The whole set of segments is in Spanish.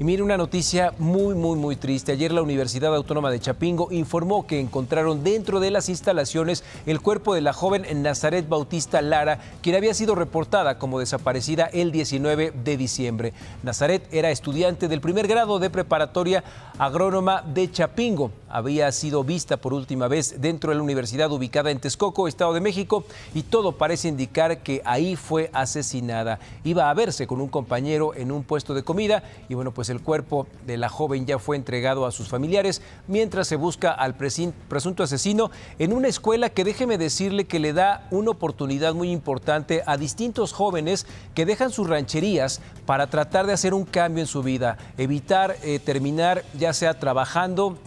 Y mire una noticia muy, muy, muy triste. Ayer la Universidad Autónoma de Chapingo informó que encontraron dentro de las instalaciones el cuerpo de la joven Nazaret Bautista Lara, quien había sido reportada como desaparecida el 19 de diciembre. Nazaret era estudiante del primer grado de preparatoria agrónoma de Chapingo. Había sido vista por última vez dentro de la universidad ubicada en Texcoco, Estado de México, y todo parece indicar que ahí fue asesinada. Iba a verse con un compañero en un puesto de comida y bueno, pues pues el cuerpo de la joven ya fue entregado a sus familiares mientras se busca al presunto asesino en una escuela que déjeme decirle que le da una oportunidad muy importante a distintos jóvenes que dejan sus rancherías para tratar de hacer un cambio en su vida, evitar eh, terminar ya sea trabajando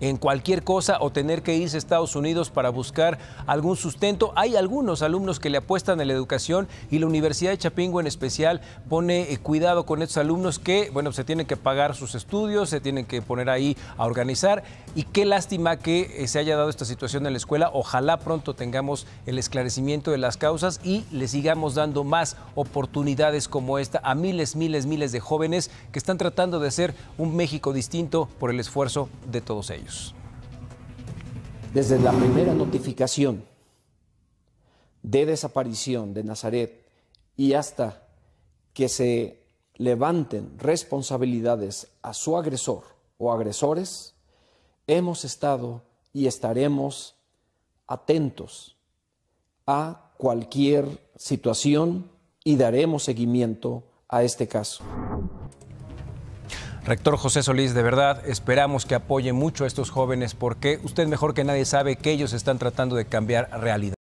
en cualquier cosa o tener que irse a Estados Unidos para buscar algún sustento. Hay algunos alumnos que le apuestan a la educación y la Universidad de Chapingo en especial pone eh, cuidado con estos alumnos que, bueno, se tienen que pagar sus estudios, se tienen que poner ahí a organizar y qué lástima que eh, se haya dado esta situación en la escuela. Ojalá pronto tengamos el esclarecimiento de las causas y le sigamos dando más oportunidades como esta a miles, miles, miles de jóvenes que están tratando de hacer un México distinto por el esfuerzo de todos ellos. Desde la primera notificación de desaparición de Nazaret y hasta que se levanten responsabilidades a su agresor o agresores, hemos estado y estaremos atentos a cualquier situación y daremos seguimiento a este caso. Rector José Solís, de verdad, esperamos que apoye mucho a estos jóvenes porque usted mejor que nadie sabe que ellos están tratando de cambiar realidad.